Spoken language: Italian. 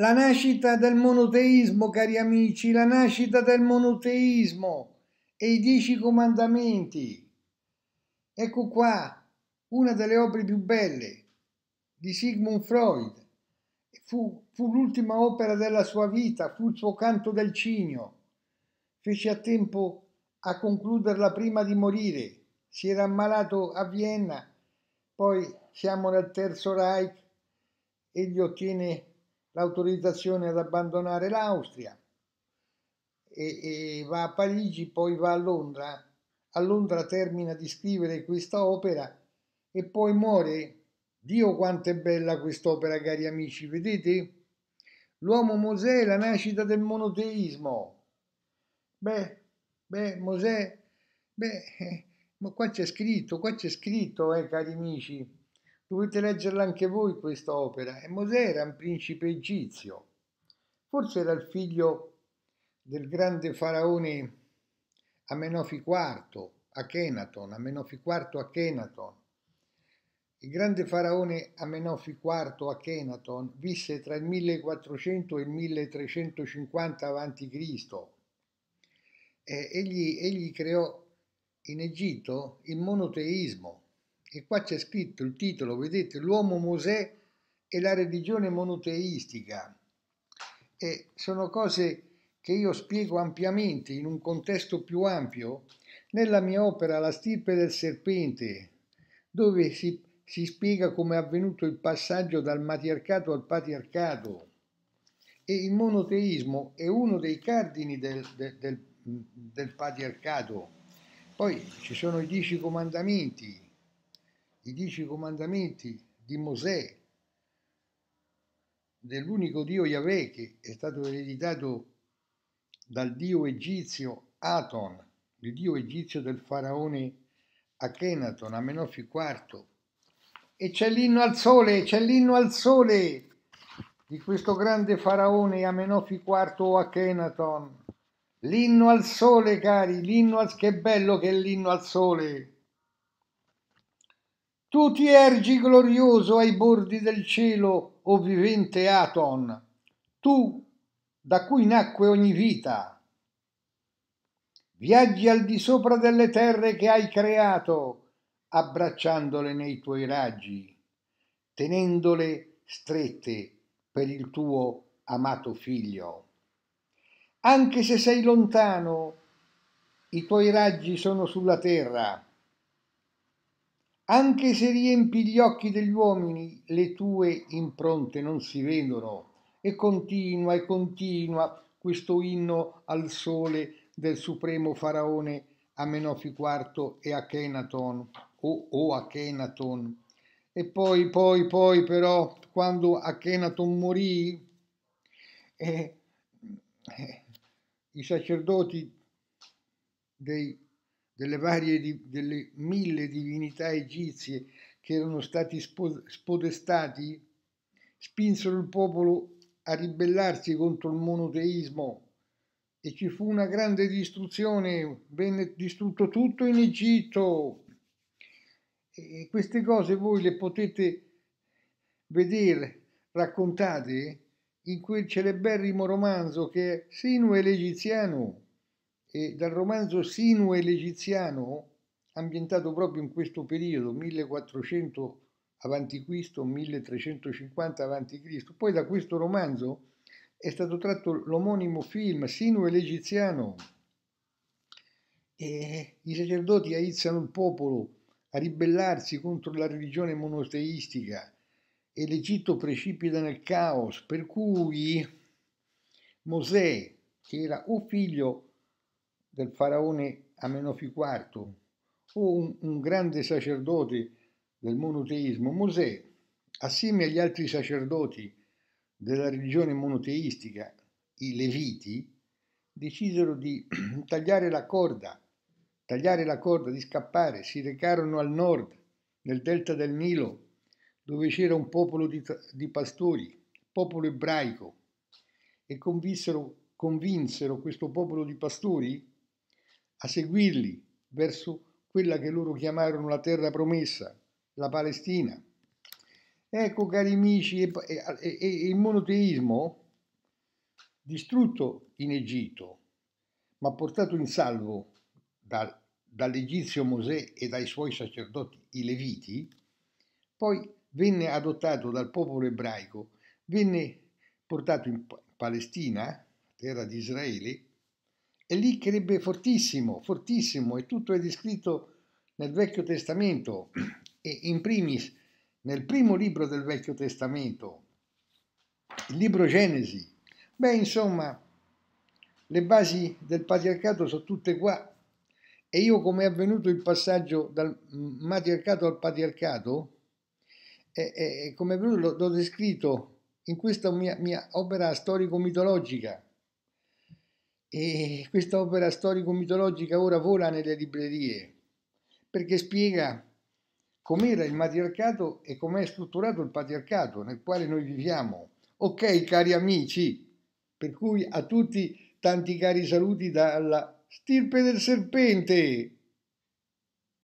la nascita del monoteismo, cari amici, la nascita del monoteismo e i dieci comandamenti. Ecco qua una delle opere più belle di Sigmund Freud. Fu, fu l'ultima opera della sua vita, fu il suo canto del cigno. Fece a tempo a concluderla prima di morire. Si era ammalato a Vienna, poi siamo nel Terzo Reich, egli ottiene l'autorizzazione ad abbandonare l'Austria e, e va a Parigi, poi va a Londra. A Londra termina di scrivere questa opera e poi muore. Dio quanto è bella quest'opera, cari amici, vedete? L'uomo Mosè, la nascita del monoteismo. Beh, beh, Mosè, beh, eh, ma qua c'è scritto, qua c'è scritto, eh, cari amici. Dovete leggerla anche voi questa opera. E Mosè era un principe egizio, forse era il figlio del grande faraone Amenofi IV, Achenaton, Amenofi IV Achenaton. Il grande faraone Amenofi IV Achenaton visse tra il 1400 e il 1350 a.C. Egli, egli creò in Egitto il monoteismo e qua c'è scritto il titolo, vedete, l'uomo Mosè e la religione monoteistica. E sono cose che io spiego ampiamente in un contesto più ampio nella mia opera La stirpe del serpente, dove si, si spiega come è avvenuto il passaggio dal matriarcato al patriarcato. E il monoteismo è uno dei cardini del, del, del, del patriarcato. Poi ci sono i dieci comandamenti, i dieci comandamenti di Mosè, dell'unico Dio Yahweh che è stato ereditato dal dio egizio Aton, il dio egizio del faraone Akhenaton, Amenofi IV. E c'è l'inno al sole, c'è l'inno al sole di questo grande faraone Amenofi IV o Akhenaton. L'inno al sole, cari, l'inno al... che bello che è l'inno al sole. Tu ti ergi glorioso ai bordi del cielo, o vivente Aton, tu da cui nacque ogni vita. Viaggi al di sopra delle terre che hai creato, abbracciandole nei tuoi raggi, tenendole strette per il tuo amato figlio. Anche se sei lontano, i tuoi raggi sono sulla terra anche se riempi gli occhi degli uomini, le tue impronte non si vedono. E continua e continua questo inno al sole del supremo faraone Amenofi IV e Akhenaton o, o Akhenaton. E poi, poi, poi però, quando Akhenaton morì, eh, eh, i sacerdoti dei delle, varie, delle mille divinità egizie che erano stati spodestati, spinsero il popolo a ribellarsi contro il monoteismo e ci fu una grande distruzione, venne distrutto tutto in Egitto. E queste cose voi le potete vedere raccontate in quel celeberrimo romanzo che è Sinue l'Egiziano eh, dal romanzo Sinue l'Egiziano, ambientato proprio in questo periodo, 1400 avanti Cristo, 1350 avanti Cristo. Poi da questo romanzo è stato tratto l'omonimo film Sinue l'Egiziano. E I sacerdoti aizzano il popolo a ribellarsi contro la religione monoteistica e l'Egitto precipita nel caos, per cui Mosè, che era o figlio del faraone Amenofi IV o un, un grande sacerdote del monoteismo. Mosè, assieme agli altri sacerdoti della religione monoteistica, i Leviti, decisero di tagliare la corda, tagliare la corda, di scappare, si recarono al nord, nel delta del Nilo, dove c'era un popolo di, di pastori, popolo ebraico, e convinsero, convinsero questo popolo di pastori a seguirli verso quella che loro chiamarono la terra promessa, la Palestina. Ecco, cari amici, e, e, e il monoteismo distrutto in Egitto, ma portato in salvo dal, dall'egizio Mosè e dai suoi sacerdoti i Leviti, poi venne adottato dal popolo ebraico, venne portato in Palestina, terra di Israele, e lì crebbe fortissimo, fortissimo, e tutto è descritto nel Vecchio Testamento e in primis nel primo libro del Vecchio Testamento, il libro Genesi. Beh, insomma, le basi del patriarcato sono tutte qua. E io come è avvenuto il passaggio dal matriarcato al patriarcato, e, e, come è avvenuto l'ho descritto in questa mia, mia opera storico-mitologica. E questa opera storico-mitologica ora vola nelle librerie perché spiega com'era il matriarcato e com'è strutturato il patriarcato nel quale noi viviamo. Ok, cari amici, per cui a tutti tanti cari saluti dalla stirpe del serpente.